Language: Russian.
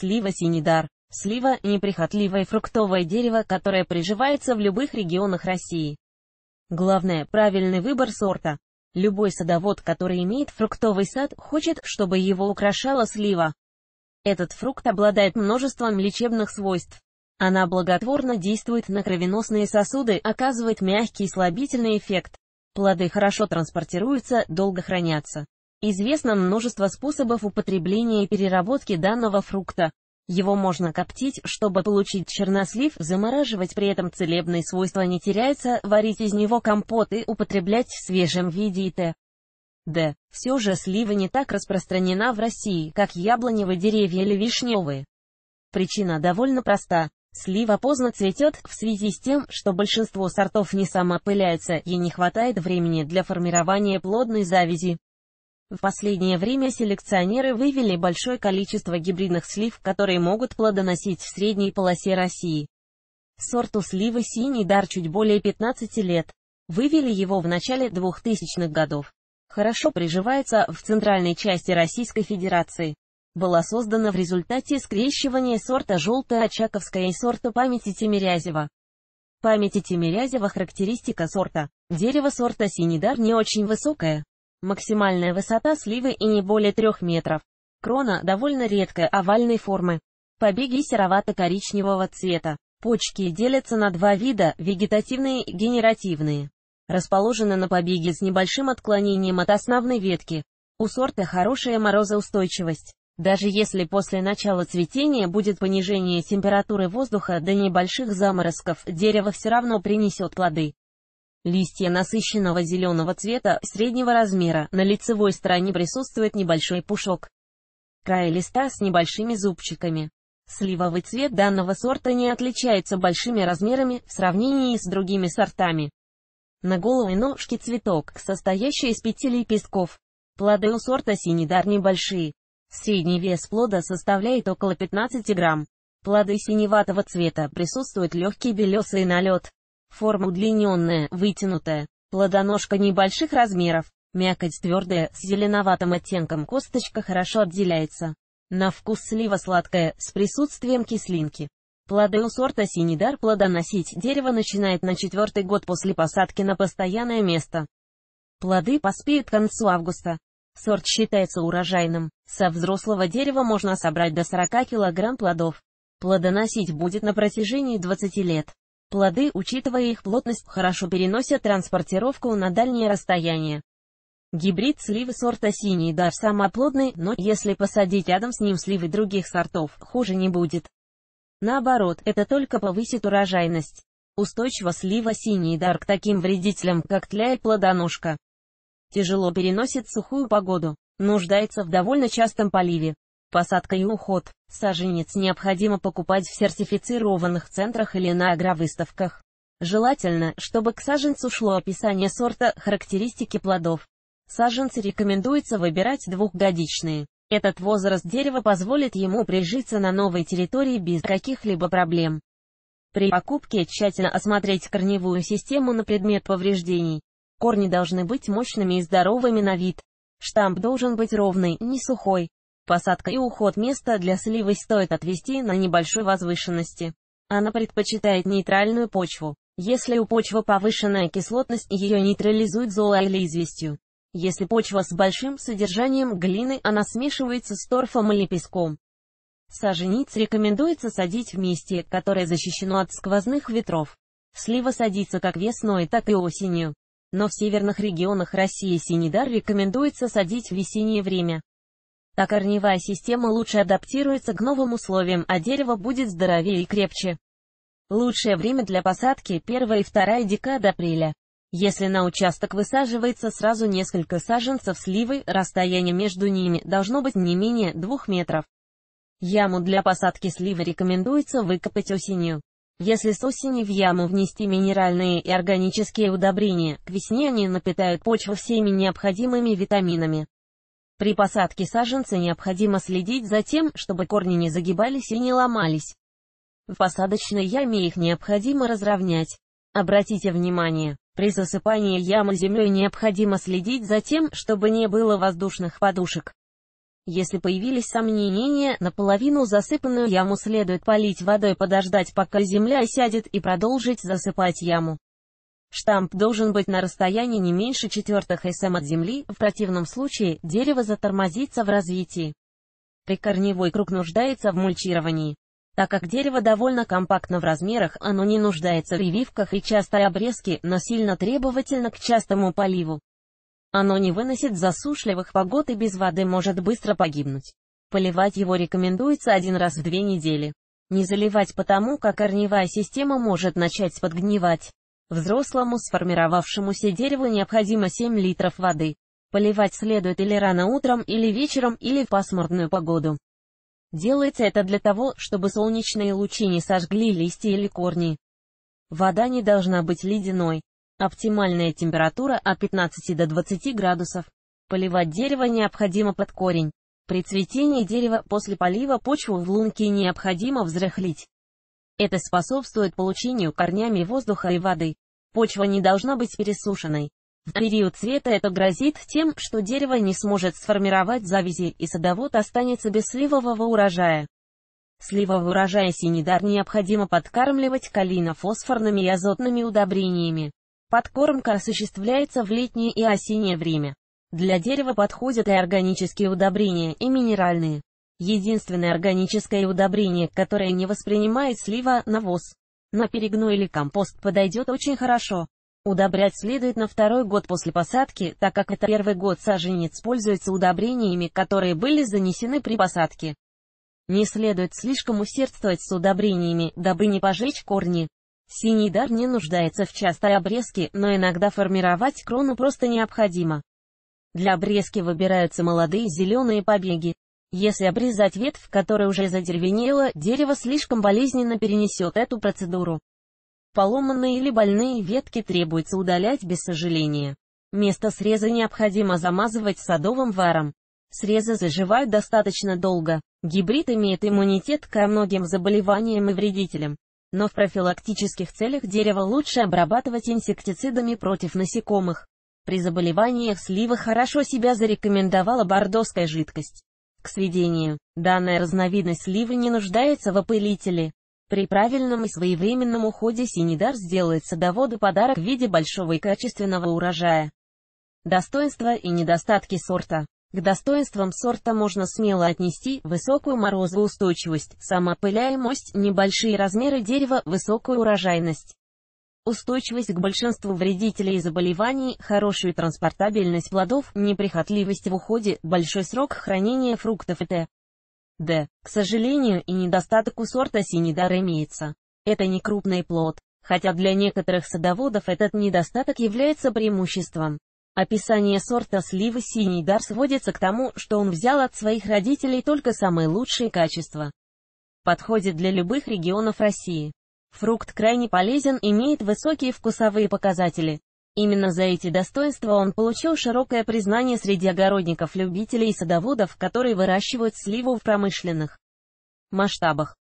Слива Синидар. Слива – неприхотливое фруктовое дерево, которое приживается в любых регионах России. Главное – правильный выбор сорта. Любой садовод, который имеет фруктовый сад, хочет, чтобы его украшала слива. Этот фрукт обладает множеством лечебных свойств. Она благотворно действует на кровеносные сосуды, оказывает мягкий слабительный эффект. Плоды хорошо транспортируются, долго хранятся. Известно множество способов употребления и переработки данного фрукта. Его можно коптить, чтобы получить чернослив, замораживать, при этом целебные свойства не теряются, варить из него компот и употреблять в свежем виде и т.д. Все же слива не так распространена в России, как яблоневые деревья или вишневые. Причина довольно проста. Слива поздно цветет, в связи с тем, что большинство сортов не самопыляются, и не хватает времени для формирования плодной завязи. В последнее время селекционеры вывели большое количество гибридных слив, которые могут плодоносить в средней полосе России. Сорту сливы «Синий дар» чуть более 15 лет. Вывели его в начале 2000-х годов. Хорошо приживается в центральной части Российской Федерации. Была создана в результате скрещивания сорта «Желтая Очаковская» и сорта памяти Тимирязева. Памяти Тимирязева характеристика сорта. Дерево сорта «Синий дар» не очень высокое. Максимальная высота сливы и не более 3 метров. Крона довольно редкая, овальной формы. Побеги серовато-коричневого цвета. Почки делятся на два вида – вегетативные и генеративные. Расположены на побеге с небольшим отклонением от основной ветки. У сорта хорошая морозоустойчивость. Даже если после начала цветения будет понижение температуры воздуха до небольших заморозков, дерево все равно принесет плоды. Листья насыщенного зеленого цвета, среднего размера, на лицевой стороне присутствует небольшой пушок. Край листа с небольшими зубчиками. Сливовый цвет данного сорта не отличается большими размерами в сравнении с другими сортами. На головой ножки цветок, состоящий из пяти лепестков. Плоды у сорта синидар небольшие. Средний вес плода составляет около 15 грамм. Плоды синеватого цвета, присутствует легкий белесый налет. Форма удлиненная, вытянутая, плодоножка небольших размеров, мякоть твердая, с зеленоватым оттенком косточка хорошо отделяется. На вкус слива сладкая, с присутствием кислинки. Плоды у сорта синидар плодоносить дерево начинает на четвертый год после посадки на постоянное место. Плоды поспеют к концу августа. Сорт считается урожайным. Со взрослого дерева можно собрать до 40 кг плодов. Плодоносить будет на протяжении 20 лет. Плоды, учитывая их плотность, хорошо переносят транспортировку на дальние расстояния. Гибрид сливы сорта синий дар самоплодный, но если посадить рядом с ним сливы других сортов, хуже не будет. Наоборот, это только повысит урожайность. Устойчиво слива синий дар к таким вредителям, как тля и плодоножка. Тяжело переносит сухую погоду, нуждается в довольно частом поливе. Посадка и уход. Саженец необходимо покупать в сертифицированных центрах или на агровыставках. Желательно, чтобы к саженцу шло описание сорта, характеристики плодов. Саженцы рекомендуется выбирать двухгодичные. Этот возраст дерева позволит ему прижиться на новой территории без каких-либо проблем. При покупке тщательно осмотреть корневую систему на предмет повреждений. Корни должны быть мощными и здоровыми на вид. Штамп должен быть ровный, не сухой. Посадка и уход места для сливы стоит отвести на небольшой возвышенности. Она предпочитает нейтральную почву. Если у почвы повышенная кислотность, ее нейтрализует золой или известью. Если почва с большим содержанием глины, она смешивается с торфом или песком. Сажениц рекомендуется садить в месте, которое защищено от сквозных ветров. Слива садится как весной, так и осенью. Но в северных регионах России синедар рекомендуется садить в весеннее время а корневая система лучше адаптируется к новым условиям, а дерево будет здоровее и крепче. Лучшее время для посадки – первая и вторая декада апреля. Если на участок высаживается сразу несколько саженцев сливы, расстояние между ними должно быть не менее 2 метров. Яму для посадки сливы рекомендуется выкопать осенью. Если с осени в яму внести минеральные и органические удобрения, к весне они напитают почву всеми необходимыми витаминами. При посадке саженца необходимо следить за тем, чтобы корни не загибались и не ломались. В посадочной яме их необходимо разровнять. Обратите внимание, при засыпании ямы землей необходимо следить за тем, чтобы не было воздушных подушек. Если появились сомнения, наполовину засыпанную яму следует полить водой, подождать пока земля сядет и продолжить засыпать яму. Штамп должен быть на расстоянии не меньше четвертых см от земли, в противном случае, дерево затормозится в развитии. Прикорневой круг нуждается в мульчировании. Так как дерево довольно компактно в размерах, оно не нуждается в прививках и частой обрезке, но сильно требовательно к частому поливу. Оно не выносит засушливых погод и без воды может быстро погибнуть. Поливать его рекомендуется один раз в две недели. Не заливать потому, как корневая система может начать подгнивать. Взрослому сформировавшемуся дереву необходимо 7 литров воды. Поливать следует или рано утром, или вечером, или в пасмурную погоду. Делается это для того, чтобы солнечные лучи не сожгли листья или корни. Вода не должна быть ледяной. Оптимальная температура от 15 до 20 градусов. Поливать дерево необходимо под корень. При цветении дерева после полива почву в лунке необходимо взрыхлить. Это способствует получению корнями воздуха и воды. Почва не должна быть пересушенной. В период цвета это грозит тем, что дерево не сможет сформировать завязи, и садовод останется без сливового урожая. Сливовый урожай синидар необходимо подкармливать калийно-фосфорными и азотными удобрениями. Подкормка осуществляется в летнее и осеннее время. Для дерева подходят и органические удобрения, и минеральные. Единственное органическое удобрение, которое не воспринимает слива – навоз. На перегной или компост подойдет очень хорошо. Удобрять следует на второй год после посадки, так как это первый год саженец пользуется удобрениями, которые были занесены при посадке. Не следует слишком усердствовать с удобрениями, дабы не пожечь корни. Синий дар не нуждается в частой обрезке, но иногда формировать крону просто необходимо. Для обрезки выбираются молодые зеленые побеги. Если обрезать ветвь, которая уже задеревенела, дерево слишком болезненно перенесет эту процедуру. Поломанные или больные ветки требуется удалять без сожаления. Место среза необходимо замазывать садовым варом. Срезы заживают достаточно долго. Гибрид имеет иммунитет ко многим заболеваниям и вредителям. Но в профилактических целях дерево лучше обрабатывать инсектицидами против насекомых. При заболеваниях сливы хорошо себя зарекомендовала бордоская жидкость. К сведению, данная разновидность сливы не нуждается в опылителе. При правильном и своевременном уходе синидар сделает садоводу подарок в виде большого и качественного урожая. Достоинства и недостатки сорта. К достоинствам сорта можно смело отнести высокую морозоустойчивость, самоопыляемость, небольшие размеры дерева, высокую урожайность устойчивость к большинству вредителей и заболеваний, хорошую транспортабельность плодов, неприхотливость в уходе, большой срок хранения фруктов и т.д. К сожалению, и недостаток у сорта синидар имеется. Это не крупный плод, хотя для некоторых садоводов этот недостаток является преимуществом. Описание сорта сливы «Синий дар» сводится к тому, что он взял от своих родителей только самые лучшие качества. Подходит для любых регионов России. Фрукт крайне полезен, имеет высокие вкусовые показатели. Именно за эти достоинства он получил широкое признание среди огородников-любителей и садоводов, которые выращивают сливу в промышленных масштабах.